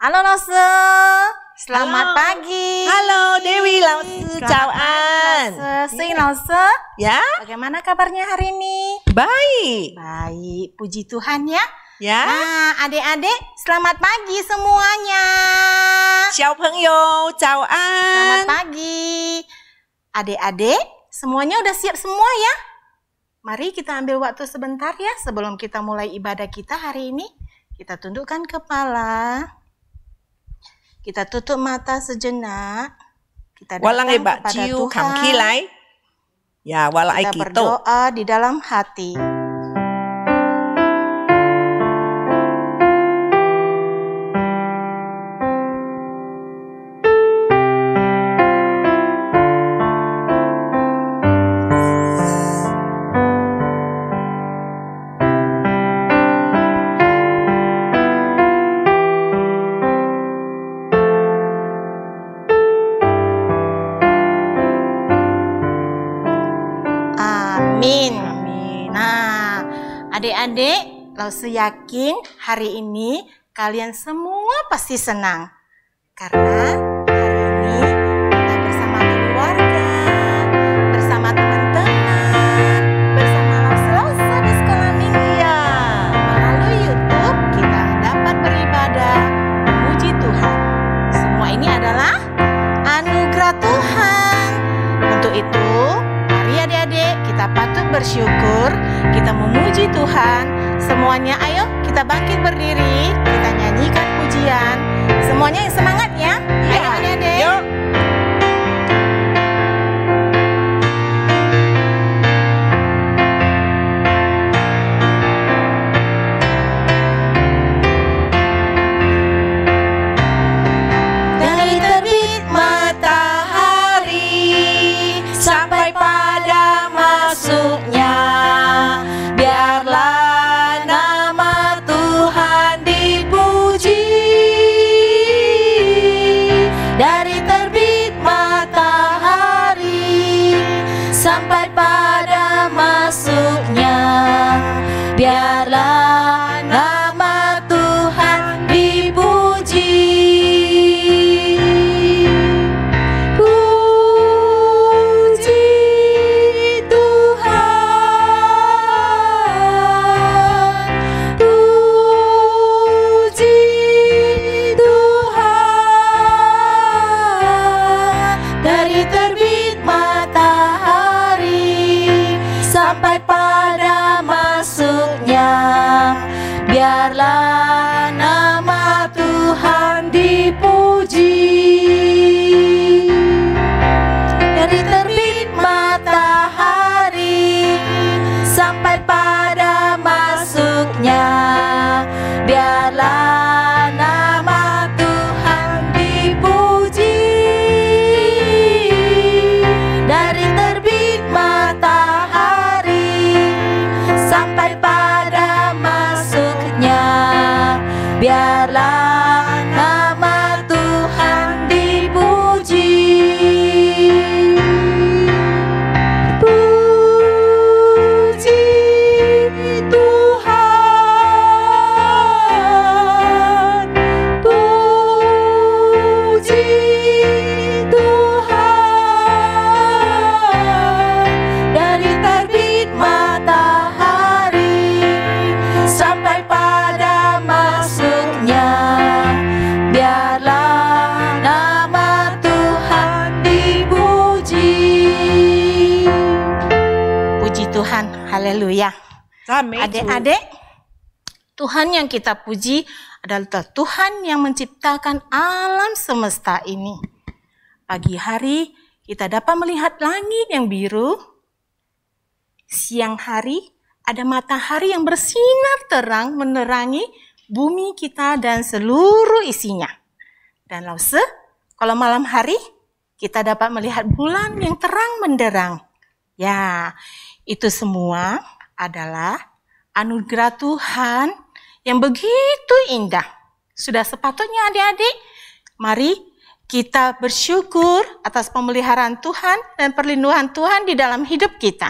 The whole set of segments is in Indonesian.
Halo Nose, selamat Halo. pagi. Halo Dewi Lose, cawaan. Sing iya. Nose, ya. Bagaimana kabarnya hari ini? Baik. Baik, puji Tuhan ya. Ya. Nah, adik-adik, selamat pagi semuanya. Ciao Pengyo, cawaan. Selamat pagi. Adik-adik, semuanya udah siap semua ya? Mari kita ambil waktu sebentar ya sebelum kita mulai ibadah kita hari ini. Kita tundukkan kepala. Kita tutup mata sejenak. Kita datang kepada Tuhan. Ya, kita gitu. berdoa di dalam hati. Amin. Amin. Nah, adik-adik, Lausu yakin hari ini kalian semua pasti senang. Karena bersyukur, kita memuji Tuhan. Semuanya ayo kita bangkit berdiri, kita nyanyikan pujian. Semuanya yang semangat ya. yang kita puji adalah Tuhan yang menciptakan alam semesta ini. Pagi hari kita dapat melihat langit yang biru. Siang hari ada matahari yang bersinar terang menerangi bumi kita dan seluruh isinya. Dan lause, kalau malam hari kita dapat melihat bulan yang terang menderang. Ya, itu semua adalah anugerah Tuhan yang begitu indah. Sudah sepatutnya adik-adik, mari kita bersyukur atas pemeliharaan Tuhan dan perlindungan Tuhan di dalam hidup kita.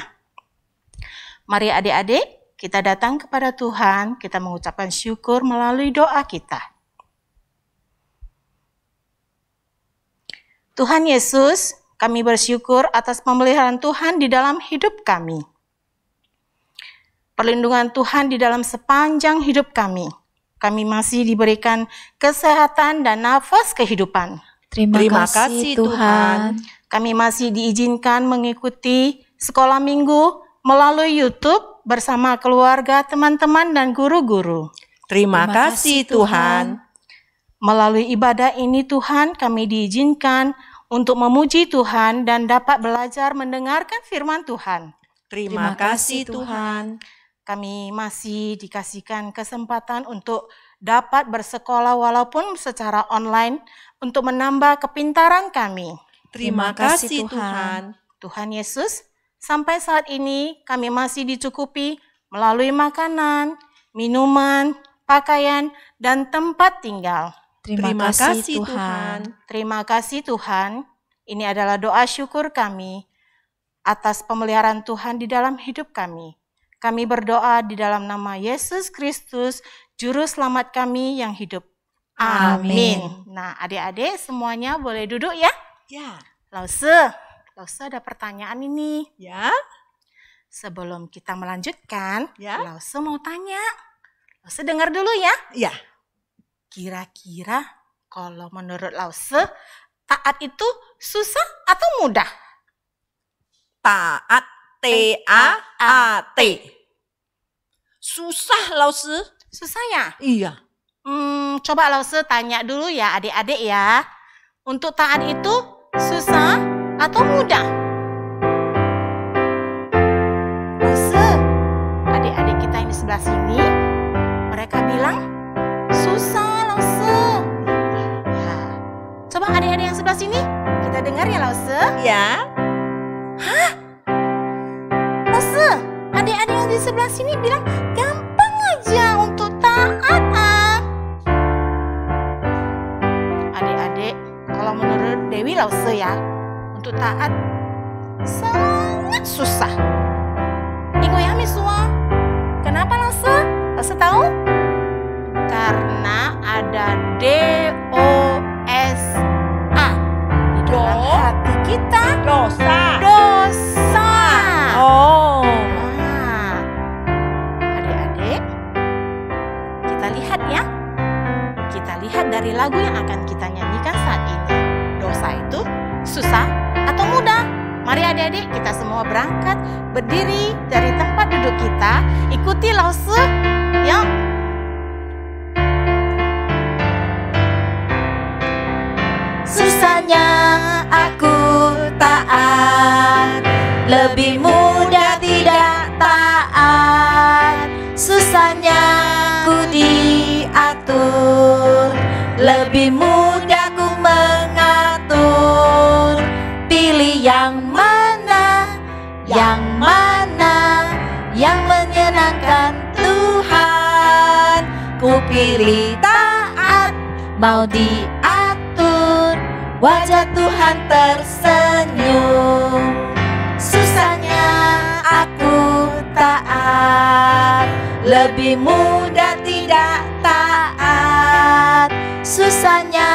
Mari adik-adik, kita datang kepada Tuhan, kita mengucapkan syukur melalui doa kita. Tuhan Yesus, kami bersyukur atas pemeliharaan Tuhan di dalam hidup kami perlindungan Tuhan di dalam sepanjang hidup kami. Kami masih diberikan kesehatan dan nafas kehidupan. Terima, Terima kasih, kasih Tuhan. Kami masih diizinkan mengikuti sekolah minggu melalui YouTube bersama keluarga, teman-teman, dan guru-guru. Terima, Terima kasih Tuhan. Tuhan. Melalui ibadah ini Tuhan kami diizinkan untuk memuji Tuhan dan dapat belajar mendengarkan firman Tuhan. Terima, Terima kasih Tuhan. Tuhan kami masih dikasihkan kesempatan untuk dapat bersekolah walaupun secara online untuk menambah kepintaran kami. Terima, kasih Tuhan. Tuhan Yesus, sampai saat ini kami masih dicukupi melalui makanan, minuman, pakaian, dan tempat tinggal. Terima, Terima kasih, kasih Tuhan. Tuhan. Terima kasih Tuhan. Ini adalah doa syukur kami atas pemeliharaan Tuhan di dalam hidup kami. Kami berdoa di dalam nama Yesus Kristus, Juru Selamat kami yang hidup. Amin. Amin. Nah, adik-adik semuanya boleh duduk ya? Ya. Lause, Lause ada pertanyaan ini. Ya. Sebelum kita melanjutkan, ya. Lause mau tanya. Lause dengar dulu ya. Ya. Kira-kira kalau menurut Lause, taat itu susah atau mudah? Taat T A A T. Susah, Lausi. Susah ya? Iya. Hmm, coba Lausi tanya dulu ya adik-adik ya. Untuk taat itu susah atau mudah? Lausi, adik-adik kita ini sebelah sini, mereka bilang susah, Lausi. Ya, coba adik-adik yang sebelah sini, kita dengar ya, Lausi. Ya. Hah? di sebelah sini bilang gampang menyenangkan Tuhan Ku pilih taat mau diatur Wajah Tuhan tersenyum Susahnya aku taat Lebih mudah tidak taat Susahnya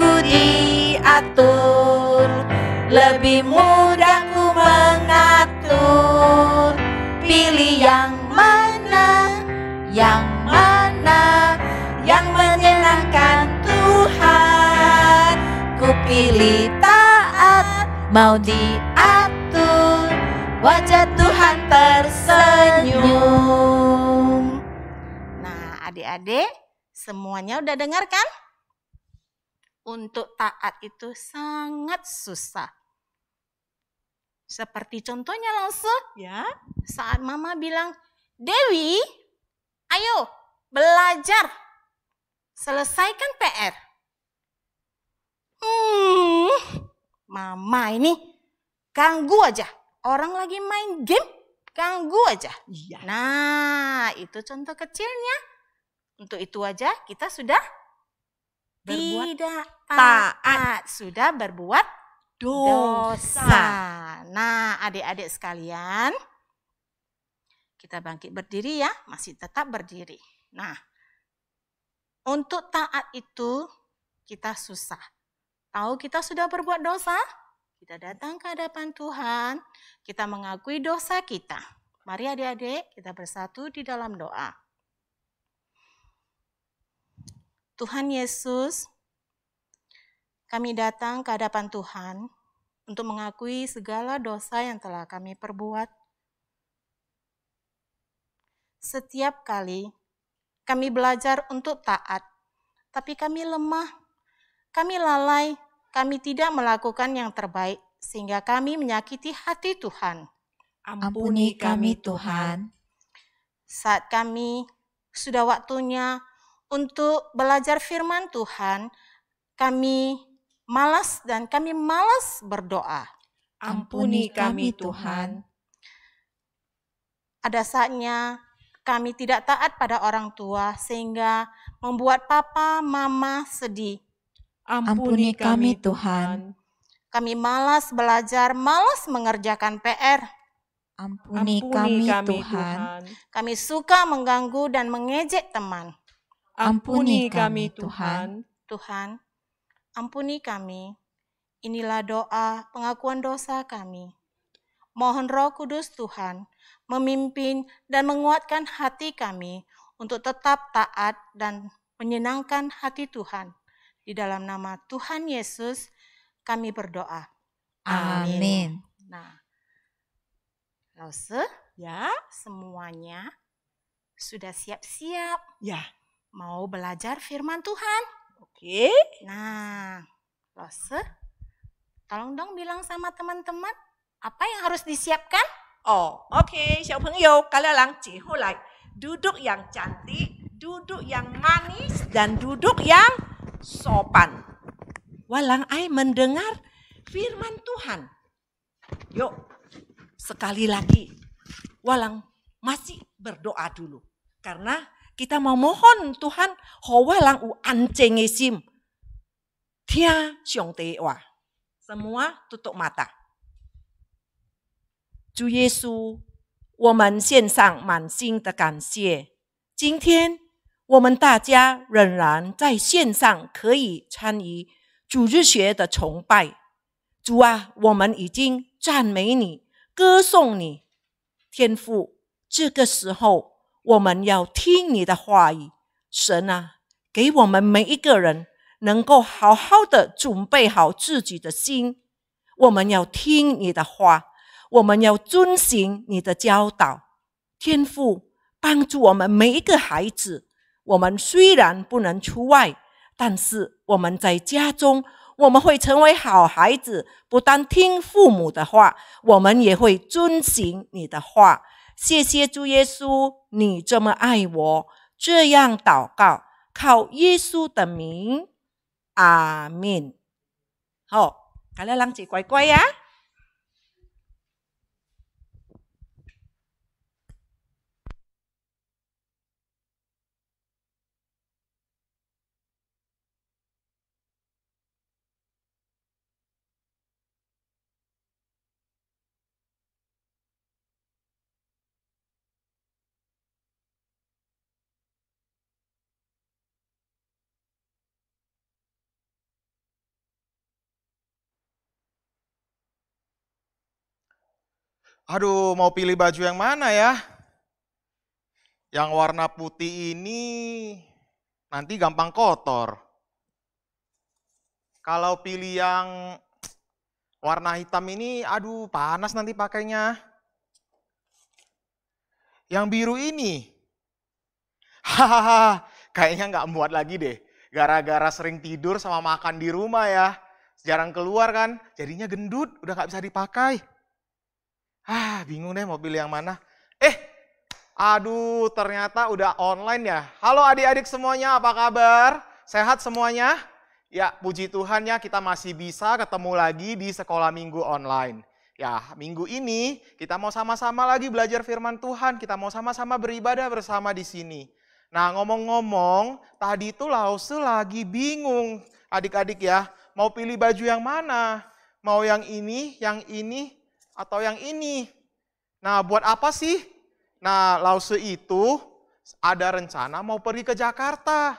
ku diatur Lebih mudah ku mengatur pilih yang mana yang mana yang menyenangkan Tuhan ku pilih taat mau diatur wajah Tuhan tersenyum nah adik-adik semuanya udah dengar kan untuk taat itu sangat susah seperti contohnya langsung ya, saat mama bilang, "Dewi, ayo belajar. Selesaikan PR." Hmm, mama ini ganggu aja. Orang lagi main game, ganggu aja. Iya. Nah, itu contoh kecilnya. Untuk itu aja kita sudah berbuat tidak taat. taat. Sudah berbuat dosa. Nah, adik-adik sekalian, kita bangkit berdiri ya, masih tetap berdiri. Nah, untuk taat itu kita susah. Tahu kita sudah berbuat dosa? Kita datang ke hadapan Tuhan, kita mengakui dosa kita. Mari adik-adik, kita bersatu di dalam doa. Tuhan Yesus, kami datang ke hadapan Tuhan untuk mengakui segala dosa yang telah kami perbuat. Setiap kali kami belajar untuk taat, tapi kami lemah, kami lalai, kami tidak melakukan yang terbaik, sehingga kami menyakiti hati Tuhan. Ampuni kami, Tuhan. Saat kami sudah waktunya untuk belajar firman Tuhan, kami malas dan kami malas berdoa. Ampuni kami Tuhan. Ada saatnya kami tidak taat pada orang tua sehingga membuat papa, mama sedih. Ampuni kami Tuhan. Kami malas belajar, malas mengerjakan PR. Ampuni, kami, Tuhan. Kami suka mengganggu dan mengejek teman. Ampuni, Ampuni kami Tuhan. Tuhan, ampuni kami. Inilah doa pengakuan dosa kami. Mohon Roh Kudus Tuhan memimpin dan menguatkan hati kami untuk tetap taat dan menyenangkan hati Tuhan. Di dalam nama Tuhan Yesus kami berdoa. Amin. Amin. Nah, Rose, ya, semuanya sudah siap-siap. Ya. Mau belajar firman Tuhan? Oke. Nah, Lose, tolong dong bilang sama teman-teman apa yang harus disiapkan? Oh, oke, okay. kalian langci duduk yang cantik, duduk yang manis, dan duduk yang sopan. Walang ai mendengar firman Tuhan. Yuk, sekali lagi, walang masih berdoa dulu. Karena kita mau mohon Tuhan, kowa lang u an cengesim, tiak siong tewa, semua tutuk mata. 主耶稣，我们献上满心的感谢。今天我们大家仍然在线上可以参与主日学的崇拜。主啊，我们已经赞美你，歌颂你，天赋。这个时候。我们要听你的话语，神啊，给我们每一个人能够好好的准备好自己的心。我们要听你的话，我们要遵循你的教导。天赋帮助我们每一个孩子。我们虽然不能出外，但是我们在家中，我们会成为好孩子。不但听父母的话，我们也会遵循你的话。谢谢主耶稣，你这么爱我，这样祷告，靠耶稣的名，阿门。好，来来，浪子乖乖呀。Aduh, mau pilih baju yang mana ya? Yang warna putih ini nanti gampang kotor. Kalau pilih yang warna hitam ini, aduh panas nanti pakainya. Yang biru ini, hahaha, kayaknya nggak muat lagi deh. Gara-gara sering tidur sama makan di rumah ya. Jarang keluar kan, jadinya gendut, udah nggak bisa dipakai ah bingung deh mobil yang mana. Eh, aduh ternyata udah online ya. Halo adik-adik semuanya, apa kabar? Sehat semuanya? Ya, puji Tuhan ya kita masih bisa ketemu lagi di sekolah minggu online. Ya, minggu ini kita mau sama-sama lagi belajar firman Tuhan, kita mau sama-sama beribadah bersama di sini. Nah, ngomong-ngomong, tadi itu Lause lagi bingung adik-adik ya, mau pilih baju yang mana? Mau yang ini, yang ini, atau yang ini. Nah, buat apa sih? Nah, Lause itu ada rencana mau pergi ke Jakarta.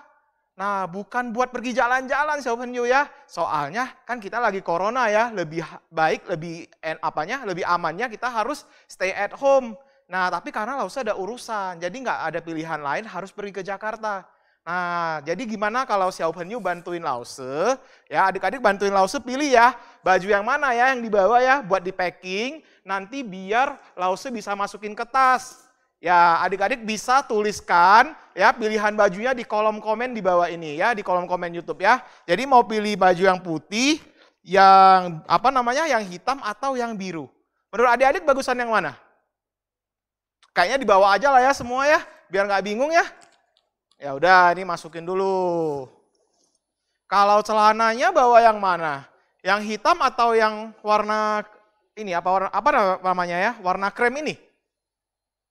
Nah, bukan buat pergi jalan-jalan, Sobat New ya. Soalnya kan kita lagi corona ya, lebih baik, lebih en, apanya, lebih amannya kita harus stay at home. Nah, tapi karena Lause ada urusan, jadi nggak ada pilihan lain harus pergi ke Jakarta. Nah, jadi gimana kalau Xiao Penyu bantuin Lause? Ya, adik-adik bantuin Lause pilih ya baju yang mana ya yang dibawa ya buat di packing. Nanti biar Lause bisa masukin ke tas. Ya, adik-adik bisa tuliskan ya pilihan bajunya di kolom komen di bawah ini ya, di kolom komen YouTube ya. Jadi mau pilih baju yang putih, yang apa namanya, yang hitam atau yang biru. Menurut adik-adik bagusan yang mana? Kayaknya dibawa aja lah ya semua ya, biar nggak bingung ya. Ya udah, ini masukin dulu. Kalau celananya bawa yang mana? Yang hitam atau yang warna ini apa warna apa namanya ya? Warna krem ini.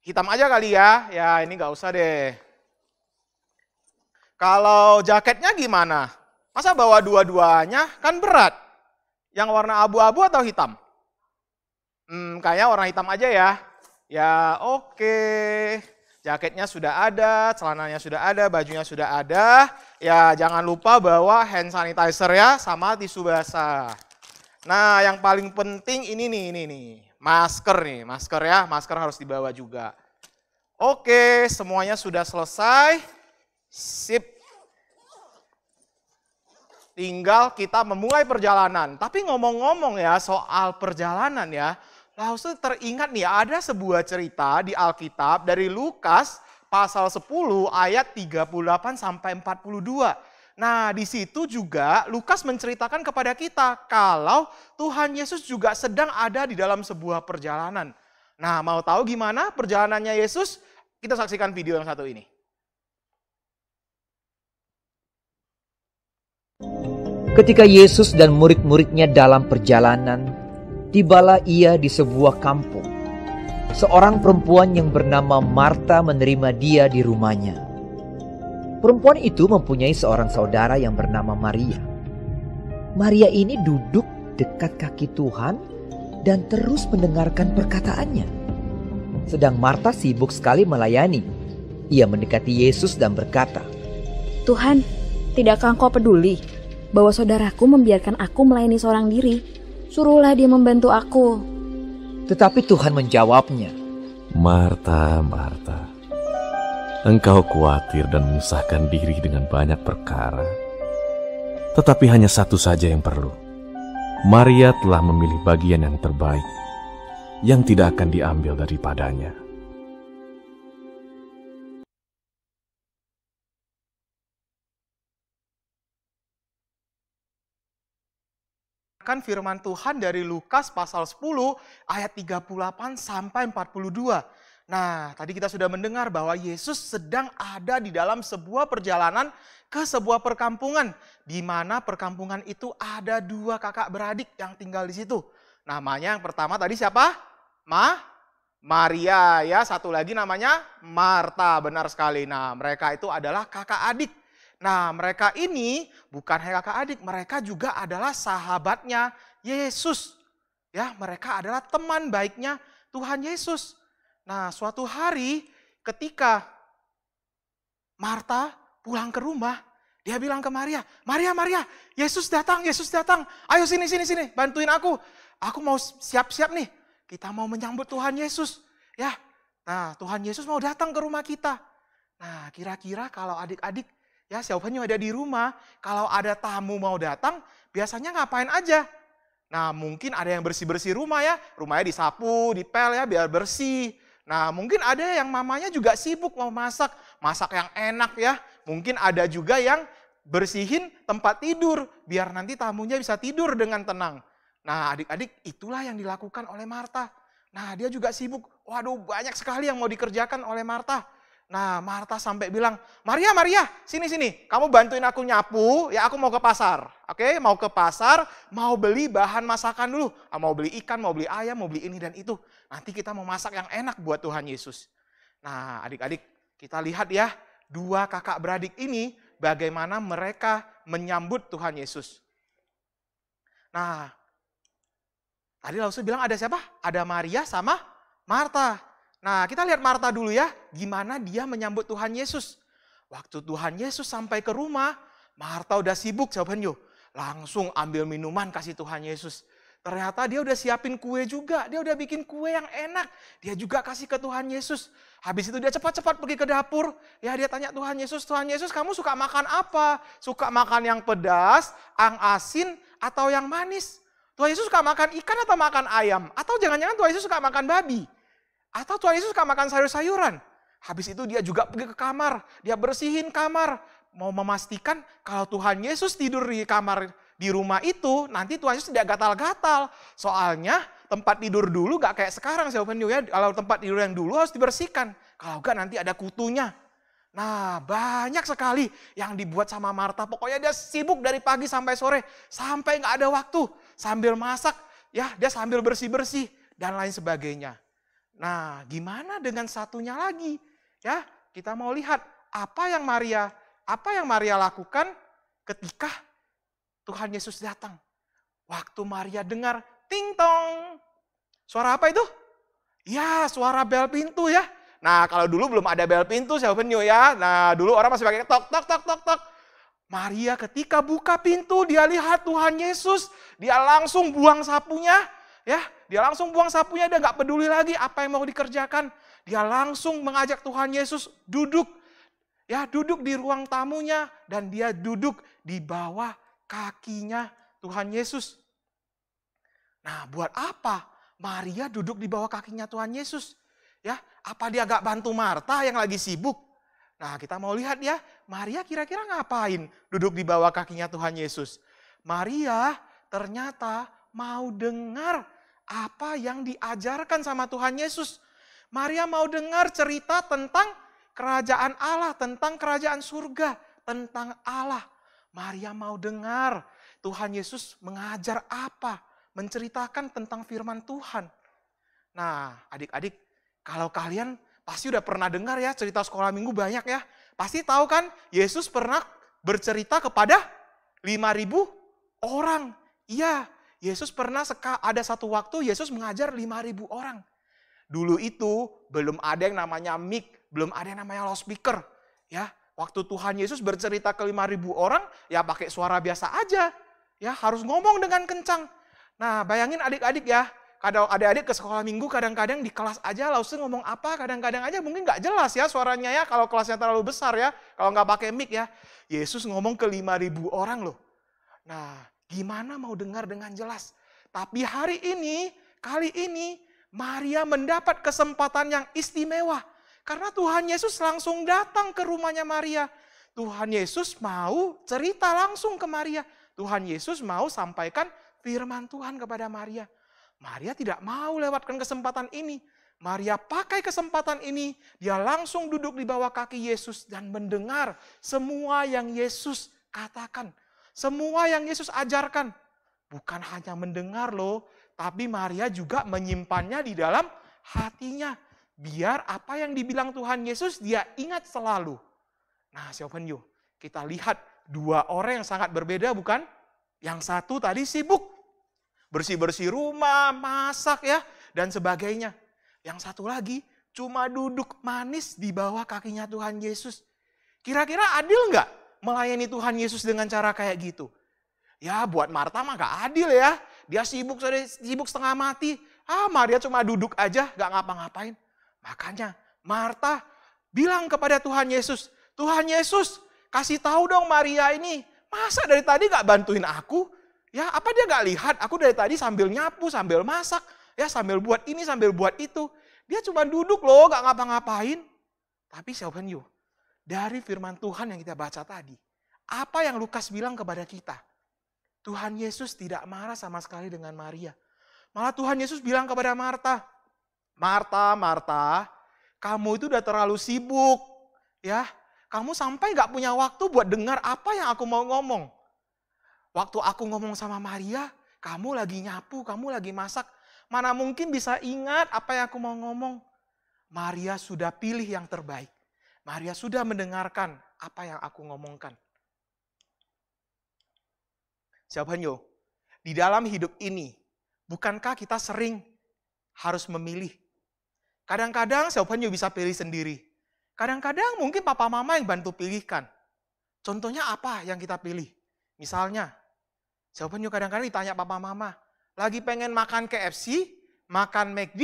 Hitam aja kali ya. Ya, ini nggak usah deh. Kalau jaketnya gimana? Masa bawa dua-duanya? Kan berat. Yang warna abu-abu atau hitam? Hmm, kayaknya warna hitam aja ya. Ya, oke. Okay. Jaketnya sudah ada, celananya sudah ada, bajunya sudah ada. Ya jangan lupa bawa hand sanitizer ya sama tisu basah. Nah yang paling penting ini nih, ini nih. Masker nih, masker ya, masker harus dibawa juga. Oke, semuanya sudah selesai. Sip. Tinggal kita memulai perjalanan. Tapi ngomong-ngomong ya soal perjalanan ya langsung nah, teringat nih ada sebuah cerita di Alkitab dari Lukas pasal 10 ayat 38 sampai 42. Nah, di situ juga Lukas menceritakan kepada kita kalau Tuhan Yesus juga sedang ada di dalam sebuah perjalanan. Nah, mau tahu gimana perjalanannya Yesus? Kita saksikan video yang satu ini. Ketika Yesus dan murid-muridnya dalam perjalanan, Tibalah ia di sebuah kampung. Seorang perempuan yang bernama Marta menerima dia di rumahnya. Perempuan itu mempunyai seorang saudara yang bernama Maria. Maria ini duduk dekat kaki Tuhan dan terus mendengarkan perkataannya. Sedang Marta sibuk sekali melayani. Ia mendekati Yesus dan berkata, "Tuhan, tidakkah Engkau peduli bahwa saudaraku membiarkan aku melayani seorang diri?" suruhlah dia membantu aku. Tetapi Tuhan menjawabnya, Marta, Marta, engkau khawatir dan menyusahkan diri dengan banyak perkara. Tetapi hanya satu saja yang perlu. Maria telah memilih bagian yang terbaik, yang tidak akan diambil daripadanya. Kan firman Tuhan dari Lukas pasal 10 ayat 38 sampai 42. Nah, tadi kita sudah mendengar bahwa Yesus sedang ada di dalam sebuah perjalanan ke sebuah perkampungan di mana perkampungan itu ada dua kakak beradik yang tinggal di situ. Namanya yang pertama tadi siapa? Ma Maria ya, satu lagi namanya Marta, benar sekali. Nah, mereka itu adalah kakak adik. Nah mereka ini bukan hanya kakak adik, mereka juga adalah sahabatnya Yesus. Ya, mereka adalah teman baiknya Tuhan Yesus. Nah, suatu hari ketika Marta pulang ke rumah, dia bilang ke Maria, "Maria, Maria, Yesus datang, Yesus datang. Ayo sini sini sini, bantuin aku. Aku mau siap-siap nih. Kita mau menyambut Tuhan Yesus." Ya. Nah, Tuhan Yesus mau datang ke rumah kita. Nah, kira-kira kalau adik-adik Ya, siapa yang ada di rumah. Kalau ada tamu mau datang, biasanya ngapain aja? Nah, mungkin ada yang bersih-bersih rumah ya. Rumahnya disapu, dipel ya biar bersih. Nah, mungkin ada yang mamanya juga sibuk mau masak. Masak yang enak ya. Mungkin ada juga yang bersihin tempat tidur. Biar nanti tamunya bisa tidur dengan tenang. Nah, adik-adik itulah yang dilakukan oleh Marta. Nah, dia juga sibuk. Waduh, banyak sekali yang mau dikerjakan oleh Marta. Nah, Marta sampai bilang, "Maria, Maria, sini sini, kamu bantuin aku nyapu, ya aku mau ke pasar." Oke, mau ke pasar, mau beli bahan masakan dulu. Ah, mau beli ikan, mau beli ayam, mau beli ini dan itu. Nanti kita mau masak yang enak buat Tuhan Yesus. Nah, adik-adik, kita lihat ya, dua kakak beradik ini bagaimana mereka menyambut Tuhan Yesus. Nah, tadi langsung bilang ada siapa? Ada Maria sama Marta. Nah, kita lihat Marta dulu ya, gimana dia menyambut Tuhan Yesus. Waktu Tuhan Yesus sampai ke rumah, Marta udah sibuk jawabannya. Langsung ambil minuman kasih Tuhan Yesus. Ternyata dia udah siapin kue juga, dia udah bikin kue yang enak. Dia juga kasih ke Tuhan Yesus. Habis itu dia cepat-cepat pergi ke dapur. Ya dia tanya Tuhan Yesus, Tuhan Yesus kamu suka makan apa? Suka makan yang pedas, ang asin, atau yang manis? Tuhan Yesus suka makan ikan atau makan ayam? Atau jangan-jangan Tuhan Yesus suka makan babi? Atau Tuhan Yesus suka makan sayur-sayuran. Habis itu dia juga pergi ke kamar, dia bersihin kamar. Mau memastikan kalau Tuhan Yesus tidur di kamar di rumah itu, nanti Tuhan Yesus tidak gatal-gatal. Soalnya tempat tidur dulu gak kayak sekarang saya ya. Kalau tempat tidur yang dulu harus dibersihkan. Kalau gak nanti ada kutunya. Nah banyak sekali yang dibuat sama Marta. Pokoknya dia sibuk dari pagi sampai sore. Sampai gak ada waktu. Sambil masak, ya dia sambil bersih-bersih dan lain sebagainya. Nah, gimana dengan satunya lagi? Ya, kita mau lihat apa yang Maria, apa yang Maria lakukan ketika Tuhan Yesus datang. Waktu Maria dengar ting tong. Suara apa itu? Ya, suara bel pintu ya. Nah, kalau dulu belum ada bel pintu, saya open new ya. Nah, dulu orang masih pakai tok tok tok tok tok. Maria ketika buka pintu, dia lihat Tuhan Yesus, dia langsung buang sapunya, ya dia langsung buang sapunya, dia nggak peduli lagi apa yang mau dikerjakan. Dia langsung mengajak Tuhan Yesus duduk. Ya, duduk di ruang tamunya dan dia duduk di bawah kakinya Tuhan Yesus. Nah, buat apa Maria duduk di bawah kakinya Tuhan Yesus? Ya, apa dia gak bantu Marta yang lagi sibuk? Nah, kita mau lihat ya, Maria kira-kira ngapain duduk di bawah kakinya Tuhan Yesus? Maria ternyata mau dengar apa yang diajarkan sama Tuhan Yesus. Maria mau dengar cerita tentang kerajaan Allah, tentang kerajaan surga, tentang Allah. Maria mau dengar Tuhan Yesus mengajar apa, menceritakan tentang firman Tuhan. Nah, adik-adik, kalau kalian pasti udah pernah dengar ya cerita sekolah minggu banyak ya. Pasti tahu kan Yesus pernah bercerita kepada 5000 orang. Iya, Yesus pernah seka, ada satu waktu Yesus mengajar 5.000 orang. Dulu itu belum ada yang namanya mic, belum ada yang namanya loudspeaker. Ya, waktu Tuhan Yesus bercerita ke 5.000 orang, ya pakai suara biasa aja. Ya, harus ngomong dengan kencang. Nah, bayangin adik-adik ya, kadang adik-adik ke sekolah minggu kadang-kadang di kelas aja langsung ngomong apa kadang-kadang aja mungkin nggak jelas ya suaranya ya kalau kelasnya terlalu besar ya kalau nggak pakai mic ya Yesus ngomong ke 5000 orang loh nah Gimana mau dengar dengan jelas? Tapi hari ini, kali ini, Maria mendapat kesempatan yang istimewa. Karena Tuhan Yesus langsung datang ke rumahnya Maria. Tuhan Yesus mau cerita langsung ke Maria. Tuhan Yesus mau sampaikan firman Tuhan kepada Maria. Maria tidak mau lewatkan kesempatan ini. Maria pakai kesempatan ini, dia langsung duduk di bawah kaki Yesus dan mendengar semua yang Yesus katakan. Semua yang Yesus ajarkan. Bukan hanya mendengar loh, tapi Maria juga menyimpannya di dalam hatinya. Biar apa yang dibilang Tuhan Yesus dia ingat selalu. Nah, Xiaofen Yu, kita lihat dua orang yang sangat berbeda bukan? Yang satu tadi sibuk bersih-bersih rumah, masak ya, dan sebagainya. Yang satu lagi cuma duduk manis di bawah kakinya Tuhan Yesus. Kira-kira adil nggak? melayani Tuhan Yesus dengan cara kayak gitu? Ya buat Marta mah gak adil ya. Dia sibuk, sibuk setengah mati. Ah Maria cuma duduk aja gak ngapa-ngapain. Makanya Marta bilang kepada Tuhan Yesus, Tuhan Yesus kasih tahu dong Maria ini. Masa dari tadi gak bantuin aku? Ya apa dia gak lihat aku dari tadi sambil nyapu, sambil masak. Ya sambil buat ini, sambil buat itu. Dia cuma duduk loh gak ngapa-ngapain. Tapi siapa yuk? dari firman Tuhan yang kita baca tadi. Apa yang Lukas bilang kepada kita? Tuhan Yesus tidak marah sama sekali dengan Maria. Malah Tuhan Yesus bilang kepada Marta, Marta, Marta, kamu itu udah terlalu sibuk. ya. Kamu sampai gak punya waktu buat dengar apa yang aku mau ngomong. Waktu aku ngomong sama Maria, kamu lagi nyapu, kamu lagi masak. Mana mungkin bisa ingat apa yang aku mau ngomong. Maria sudah pilih yang terbaik Maria sudah mendengarkan apa yang aku ngomongkan. Jawabannya, di dalam hidup ini, bukankah kita sering harus memilih? Kadang-kadang jawabannya bisa pilih sendiri. Kadang-kadang mungkin papa mama yang bantu pilihkan. Contohnya apa yang kita pilih? Misalnya, jawabannya kadang-kadang ditanya papa mama, lagi pengen makan KFC, makan McD,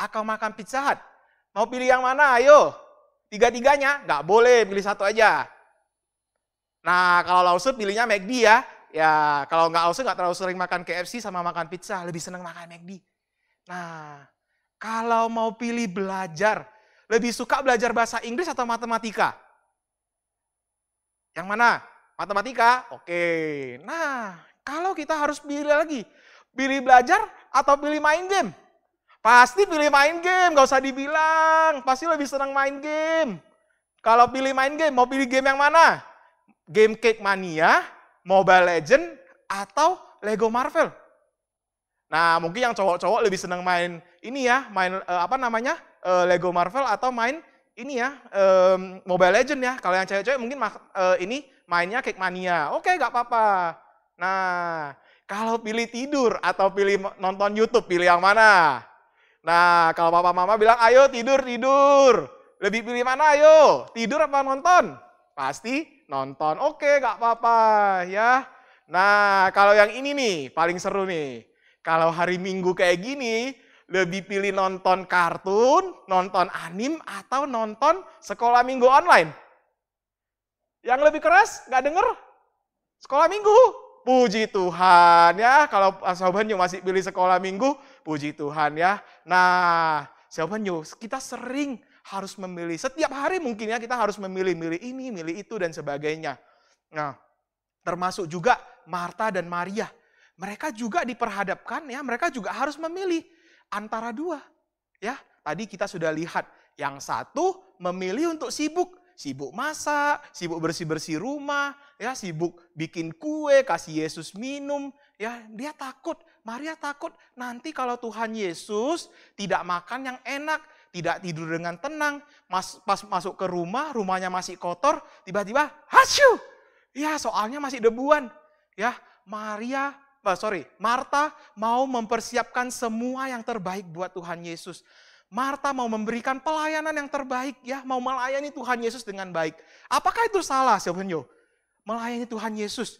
atau makan Pizza Hut? Mau pilih yang mana? Ayo, Tiga-tiganya nggak boleh pilih satu aja. Nah kalau Lause pilihnya McD ya. Ya kalau nggak Lause nggak terlalu sering makan KFC sama makan pizza. Lebih seneng makan McD. Nah kalau mau pilih belajar. Lebih suka belajar bahasa Inggris atau matematika? Yang mana? Matematika? Oke. Nah kalau kita harus pilih lagi. Pilih belajar atau pilih main game? Pasti pilih main game, gak usah dibilang. Pasti lebih senang main game. Kalau pilih main game, mau pilih game yang mana? Game Cake Mania, Mobile Legend, atau Lego Marvel? Nah, mungkin yang cowok-cowok lebih senang main ini ya, main uh, apa namanya? Uh, Lego Marvel atau main ini ya, um, Mobile Legend ya. Kalau yang cewek-cewek mungkin uh, ini mainnya Cake Mania. Oke, okay, gak apa-apa. Nah, kalau pilih tidur atau pilih nonton YouTube, pilih yang mana? Nah, kalau papa mama bilang, ayo tidur, tidur. Lebih pilih mana ayo? Tidur apa nonton? Pasti nonton. Oke, gak apa-apa ya. Nah, kalau yang ini nih, paling seru nih. Kalau hari minggu kayak gini, lebih pilih nonton kartun, nonton anim, atau nonton sekolah minggu online? Yang lebih keras, gak denger? Sekolah minggu. Puji Tuhan ya, kalau sahabatnya yang masih pilih sekolah minggu, Puji Tuhan ya. Nah, jawabannya kita sering harus memilih. Setiap hari mungkin ya kita harus memilih, milih ini, milih itu dan sebagainya. Nah, termasuk juga Marta dan Maria. Mereka juga diperhadapkan ya, mereka juga harus memilih antara dua. Ya, tadi kita sudah lihat yang satu memilih untuk sibuk, sibuk masak, sibuk bersih-bersih rumah, ya sibuk bikin kue, kasih Yesus minum, ya dia takut Maria takut nanti kalau Tuhan Yesus tidak makan yang enak, tidak tidur dengan tenang, mas, pas masuk ke rumah, rumahnya masih kotor, tiba-tiba hasyu. Ya, soalnya masih debuan. Ya, Maria, oh, sorry, Marta mau mempersiapkan semua yang terbaik buat Tuhan Yesus. Marta mau memberikan pelayanan yang terbaik ya, mau melayani Tuhan Yesus dengan baik. Apakah itu salah sebenarnya? Melayani Tuhan Yesus.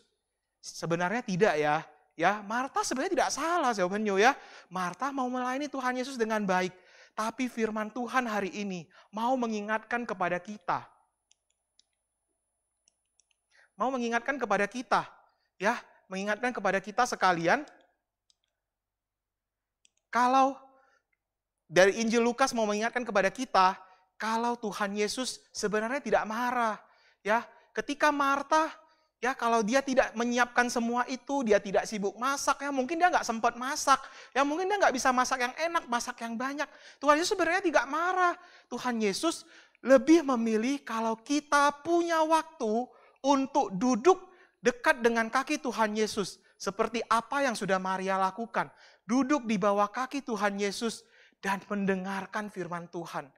Sebenarnya tidak ya. Ya, Marta sebenarnya tidak salah jawabannya ya. Marta mau melayani Tuhan Yesus dengan baik. Tapi firman Tuhan hari ini mau mengingatkan kepada kita. Mau mengingatkan kepada kita. Ya, mengingatkan kepada kita sekalian. Kalau dari Injil Lukas mau mengingatkan kepada kita, kalau Tuhan Yesus sebenarnya tidak marah. Ya, ketika Marta Ya kalau dia tidak menyiapkan semua itu, dia tidak sibuk masak, ya mungkin dia nggak sempat masak, ya mungkin dia nggak bisa masak yang enak, masak yang banyak. Tuhan Yesus sebenarnya tidak marah. Tuhan Yesus lebih memilih kalau kita punya waktu untuk duduk dekat dengan kaki Tuhan Yesus. Seperti apa yang sudah Maria lakukan. Duduk di bawah kaki Tuhan Yesus dan mendengarkan firman Tuhan.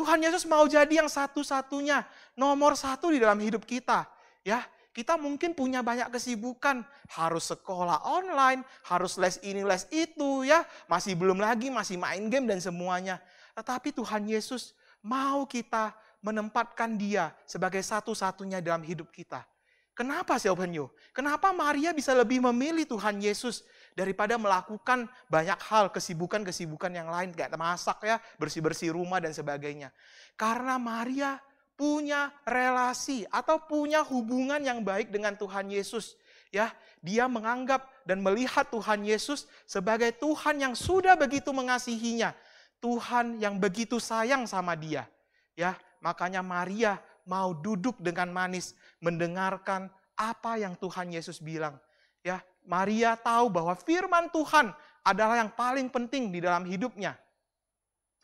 Tuhan Yesus mau jadi yang satu-satunya, nomor satu di dalam hidup kita. Ya, kita mungkin punya banyak kesibukan, harus sekolah online, harus les ini, les itu ya, masih belum lagi masih main game dan semuanya. Tetapi Tuhan Yesus mau kita menempatkan dia sebagai satu-satunya dalam hidup kita. Kenapa jawabannya? Kenapa Maria bisa lebih memilih Tuhan Yesus daripada melakukan banyak hal, kesibukan-kesibukan yang lain, kayak masak ya, bersih-bersih rumah dan sebagainya. Karena Maria punya relasi atau punya hubungan yang baik dengan Tuhan Yesus. Ya, dia menganggap dan melihat Tuhan Yesus sebagai Tuhan yang sudah begitu mengasihinya, Tuhan yang begitu sayang sama dia. Ya, makanya Maria mau duduk dengan manis mendengarkan apa yang Tuhan Yesus bilang. Ya, Maria tahu bahwa firman Tuhan adalah yang paling penting di dalam hidupnya.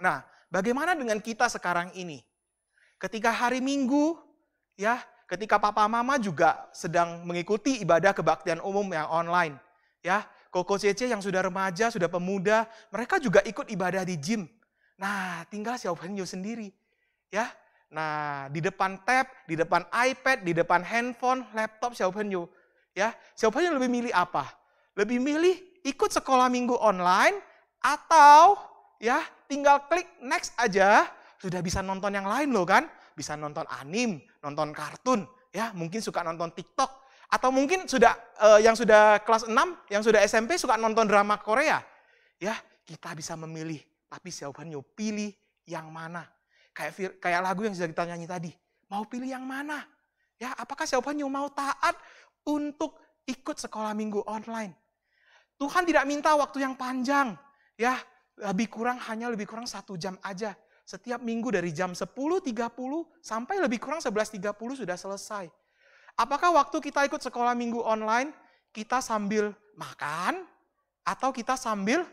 Nah, bagaimana dengan kita sekarang ini? Ketika hari Minggu, ya, ketika papa mama juga sedang mengikuti ibadah kebaktian umum yang online, ya. Koko Cece yang sudah remaja, sudah pemuda, mereka juga ikut ibadah di gym. Nah, tinggal si Yu sendiri, ya. Nah, di depan tab, di depan iPad, di depan handphone, laptop si Yu, ya. si Yu lebih milih apa? Lebih milih ikut sekolah minggu online atau ya tinggal klik next aja sudah bisa nonton yang lain loh kan. Bisa nonton anim, nonton kartun, ya mungkin suka nonton TikTok. Atau mungkin sudah eh, yang sudah kelas 6, yang sudah SMP suka nonton drama Korea. Ya, kita bisa memilih. Tapi siapa jawabannya pilih yang mana. Kayak kayak lagu yang sudah kita nyanyi tadi. Mau pilih yang mana? Ya, apakah siapa jawabannya mau taat untuk ikut sekolah minggu online? Tuhan tidak minta waktu yang panjang. Ya, lebih kurang hanya lebih kurang satu jam aja. Setiap minggu dari jam 10.30 sampai lebih kurang 11.30 sudah selesai. Apakah waktu kita ikut sekolah minggu online, kita sambil makan? Atau kita sambil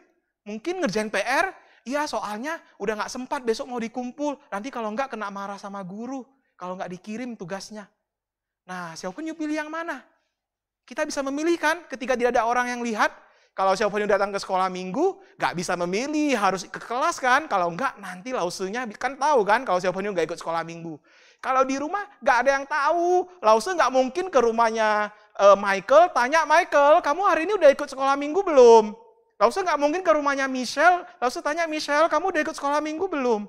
mungkin ngerjain PR? Iya soalnya udah gak sempat besok mau dikumpul. Nanti kalau nggak kena marah sama guru. Kalau nggak dikirim tugasnya. Nah Xiaopun you pilih yang mana? Kita bisa memilih kan ketika tidak ada orang yang lihat. Kalau siapa yang datang ke sekolah minggu, nggak bisa memilih, harus ke kelas kan. Kalau nggak, nanti lausunya kan tahu kan kalau siapa yang nggak ikut sekolah minggu. Kalau di rumah, nggak ada yang tahu. Lausel nggak mungkin ke rumahnya uh, Michael, tanya Michael, kamu hari ini udah ikut sekolah minggu belum? Lausel nggak mungkin ke rumahnya Michelle, Lausel tanya Michelle, kamu udah ikut sekolah minggu belum?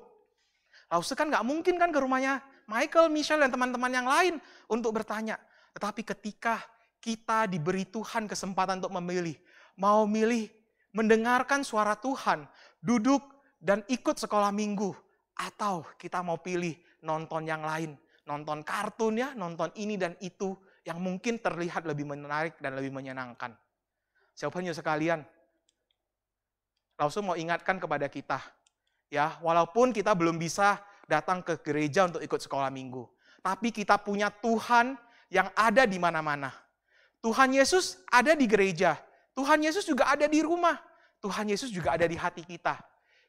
Lausel kan nggak mungkin kan ke rumahnya Michael, Michelle, dan teman-teman yang lain untuk bertanya. Tetapi ketika kita diberi Tuhan kesempatan untuk memilih, mau milih mendengarkan suara Tuhan, duduk dan ikut sekolah minggu, atau kita mau pilih nonton yang lain, nonton kartun ya, nonton ini dan itu yang mungkin terlihat lebih menarik dan lebih menyenangkan. Jawabannya sekalian, langsung mau ingatkan kepada kita, ya walaupun kita belum bisa datang ke gereja untuk ikut sekolah minggu, tapi kita punya Tuhan yang ada di mana-mana. Tuhan Yesus ada di gereja, Tuhan Yesus juga ada di rumah. Tuhan Yesus juga ada di hati kita.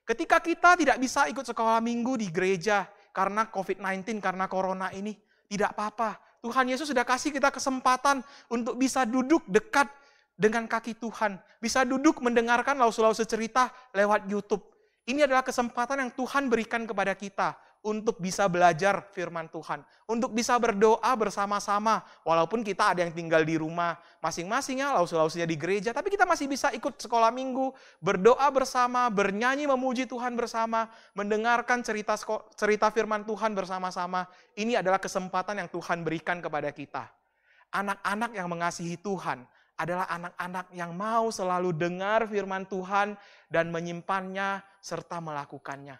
Ketika kita tidak bisa ikut sekolah minggu di gereja karena COVID-19, karena corona ini, tidak apa-apa. Tuhan Yesus sudah kasih kita kesempatan untuk bisa duduk dekat dengan kaki Tuhan. Bisa duduk mendengarkan lausul-lausul cerita lewat Youtube. Ini adalah kesempatan yang Tuhan berikan kepada kita untuk bisa belajar firman Tuhan, untuk bisa berdoa bersama-sama, walaupun kita ada yang tinggal di rumah masing masing ya, laus-lausnya di gereja, tapi kita masih bisa ikut sekolah minggu, berdoa bersama, bernyanyi memuji Tuhan bersama, mendengarkan cerita cerita firman Tuhan bersama-sama. Ini adalah kesempatan yang Tuhan berikan kepada kita. Anak-anak yang mengasihi Tuhan, adalah anak-anak yang mau selalu dengar firman Tuhan dan menyimpannya serta melakukannya.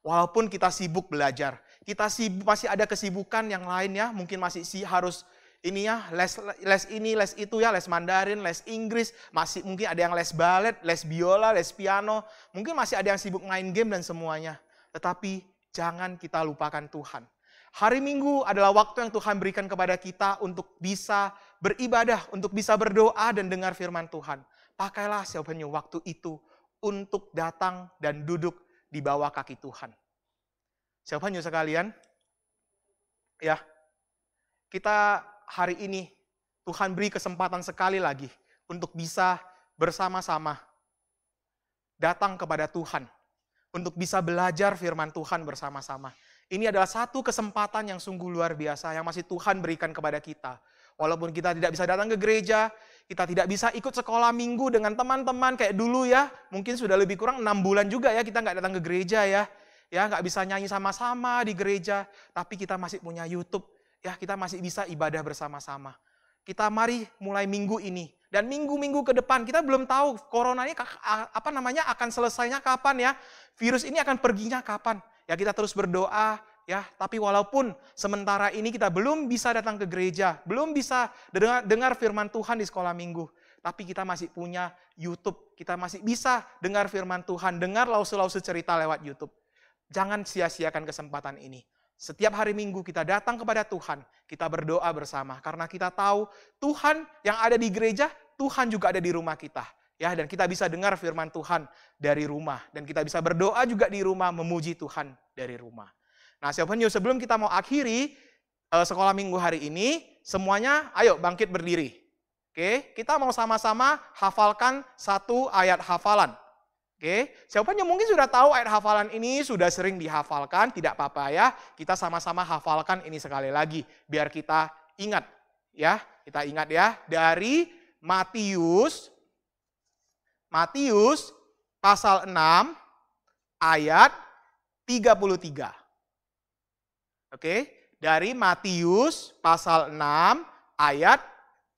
Walaupun kita sibuk belajar, kita sibuk masih ada kesibukan yang lain ya, mungkin masih si harus ini ya, les les ini, les itu ya, les Mandarin, les Inggris, masih mungkin ada yang les Ballet, les biola, les piano, mungkin masih ada yang sibuk main game dan semuanya. Tetapi jangan kita lupakan Tuhan. Hari Minggu adalah waktu yang Tuhan berikan kepada kita untuk bisa beribadah, untuk bisa berdoa dan dengar firman Tuhan. Pakailah sebenarnya waktu itu untuk datang dan duduk di bawah kaki Tuhan. Siapa nyusah sekalian? Ya, kita hari ini Tuhan beri kesempatan sekali lagi untuk bisa bersama-sama datang kepada Tuhan. Untuk bisa belajar firman Tuhan bersama-sama. Ini adalah satu kesempatan yang sungguh luar biasa yang masih Tuhan berikan kepada kita. Walaupun kita tidak bisa datang ke gereja, kita tidak bisa ikut sekolah minggu dengan teman-teman kayak dulu ya. Mungkin sudah lebih kurang enam bulan juga ya kita nggak datang ke gereja ya. Ya nggak bisa nyanyi sama-sama di gereja. Tapi kita masih punya YouTube. Ya kita masih bisa ibadah bersama-sama. Kita mari mulai minggu ini. Dan minggu-minggu ke depan kita belum tahu corona ini apa namanya akan selesainya kapan ya. Virus ini akan perginya kapan. Ya kita terus berdoa, Ya, tapi walaupun sementara ini kita belum bisa datang ke gereja, belum bisa dengar, dengar firman Tuhan di sekolah minggu, tapi kita masih punya YouTube, kita masih bisa dengar firman Tuhan, dengar lausu-lausu cerita lewat YouTube. Jangan sia-siakan kesempatan ini. Setiap hari Minggu kita datang kepada Tuhan, kita berdoa bersama karena kita tahu Tuhan yang ada di gereja, Tuhan juga ada di rumah kita. Ya, dan kita bisa dengar firman Tuhan dari rumah dan kita bisa berdoa juga di rumah memuji Tuhan dari rumah. Nah, Seven News, sebelum kita mau akhiri uh, sekolah minggu hari ini, semuanya ayo bangkit berdiri. Oke, kita mau sama-sama hafalkan satu ayat hafalan. Oke, siapa yang mungkin sudah tahu ayat hafalan ini sudah sering dihafalkan, tidak apa-apa ya. Kita sama-sama hafalkan ini sekali lagi biar kita ingat ya. Kita ingat ya dari Matius Matius pasal 6 ayat 33. Oke, dari Matius pasal 6 ayat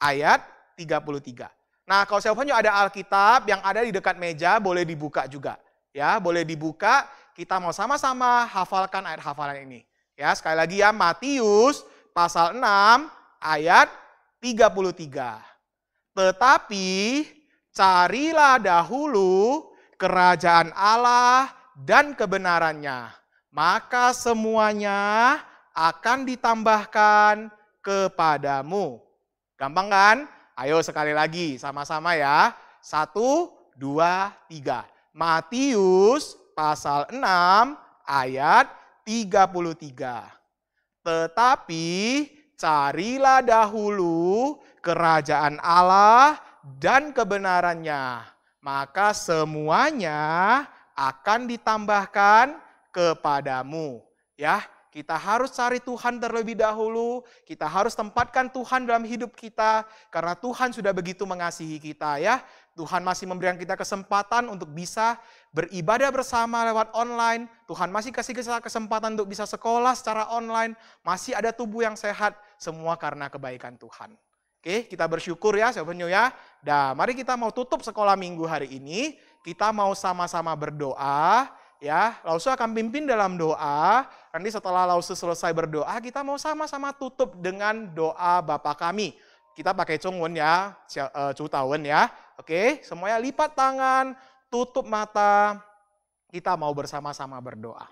ayat 33. Nah, kalau saya punya ada Alkitab yang ada di dekat meja boleh dibuka juga. Ya, boleh dibuka. Kita mau sama-sama hafalkan ayat hafalan ini. Ya, sekali lagi ya Matius pasal 6 ayat 33. Tetapi carilah dahulu kerajaan Allah dan kebenarannya maka semuanya akan ditambahkan kepadamu. Gampang kan? Ayo sekali lagi sama-sama ya. Satu, dua, tiga. Matius pasal 6 ayat 33. Tetapi carilah dahulu kerajaan Allah dan kebenarannya, maka semuanya akan ditambahkan kepadamu. Ya, kita harus cari Tuhan terlebih dahulu, kita harus tempatkan Tuhan dalam hidup kita, karena Tuhan sudah begitu mengasihi kita ya. Tuhan masih memberikan kita kesempatan untuk bisa beribadah bersama lewat online, Tuhan masih kasih kita kesempatan untuk bisa sekolah secara online, masih ada tubuh yang sehat, semua karena kebaikan Tuhan. Oke, kita bersyukur ya sahabatnya ya. Dan mari kita mau tutup sekolah minggu hari ini, kita mau sama-sama berdoa, ya. Lausu akan pimpin dalam doa. Nanti setelah Lausu selesai berdoa, kita mau sama-sama tutup dengan doa Bapa kami. Kita pakai cungun ya, eh, cutawen ya. Oke, semuanya lipat tangan, tutup mata. Kita mau bersama-sama berdoa.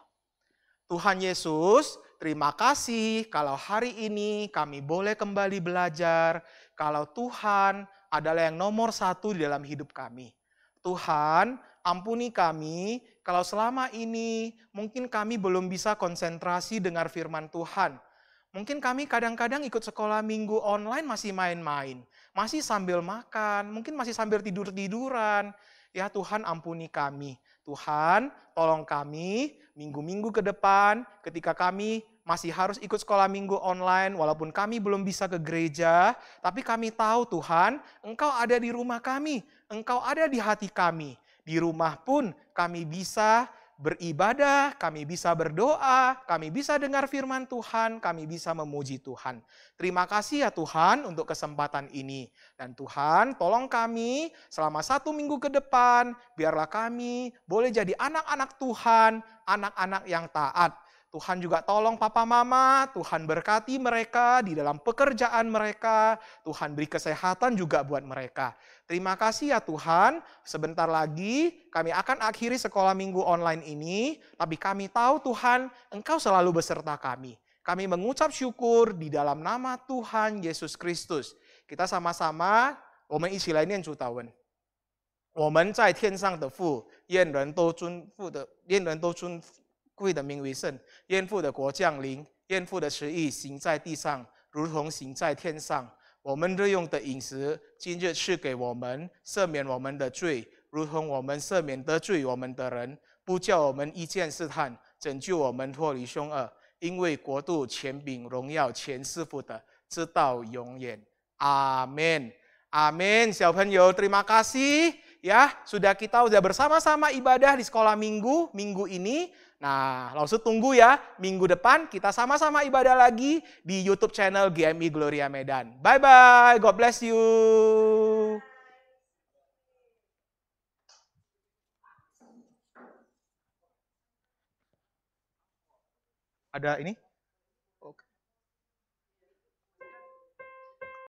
Tuhan Yesus, terima kasih kalau hari ini kami boleh kembali belajar kalau Tuhan adalah yang nomor satu di dalam hidup kami. Tuhan, ampuni kami kalau selama ini mungkin kami belum bisa konsentrasi dengar firman Tuhan. Mungkin kami kadang-kadang ikut sekolah minggu online masih main-main, masih sambil makan, mungkin masih sambil tidur-tiduran. Ya Tuhan ampuni kami. Tuhan tolong kami minggu-minggu ke depan ketika kami masih harus ikut sekolah minggu online, walaupun kami belum bisa ke gereja, tapi kami tahu Tuhan, Engkau ada di rumah kami, Engkau ada di hati kami. Di rumah pun kami bisa beribadah, kami bisa berdoa, kami bisa dengar firman Tuhan, kami bisa memuji Tuhan. Terima kasih ya Tuhan untuk kesempatan ini. Dan Tuhan tolong kami selama satu minggu ke depan, biarlah kami boleh jadi anak-anak Tuhan, anak-anak yang taat Tuhan juga tolong papa mama, Tuhan berkati mereka di dalam pekerjaan mereka, Tuhan beri kesehatan juga buat mereka. Terima kasih ya Tuhan, sebentar lagi kami akan akhiri sekolah minggu online ini, tapi kami tahu Tuhan, Engkau selalu beserta kami. Kami mengucap syukur di dalam nama Tuhan Yesus Kristus. Kita sama-sama, omen isi lainnya yang tian ren fu, 贵的名为圣，耶父的国降临，耶父的旨意行在地上，如同行在天上。我们日用的饮食，今日赐给我们，赦免我们的罪，如同我们赦免得罪我们的人，不叫我们一见试探，拯救我们脱离凶恶。因为国度、权柄、荣耀全赐福的，直到永远。阿门，阿门。小朋友，Terima kasih，ya，sudah kita sudah bersama-sama ibadah di sekolah minggu minggu ini。Nah, langsung tunggu ya minggu depan kita sama-sama ibadah lagi di YouTube channel GMI Gloria Medan. Bye bye, God bless you. Ada ini?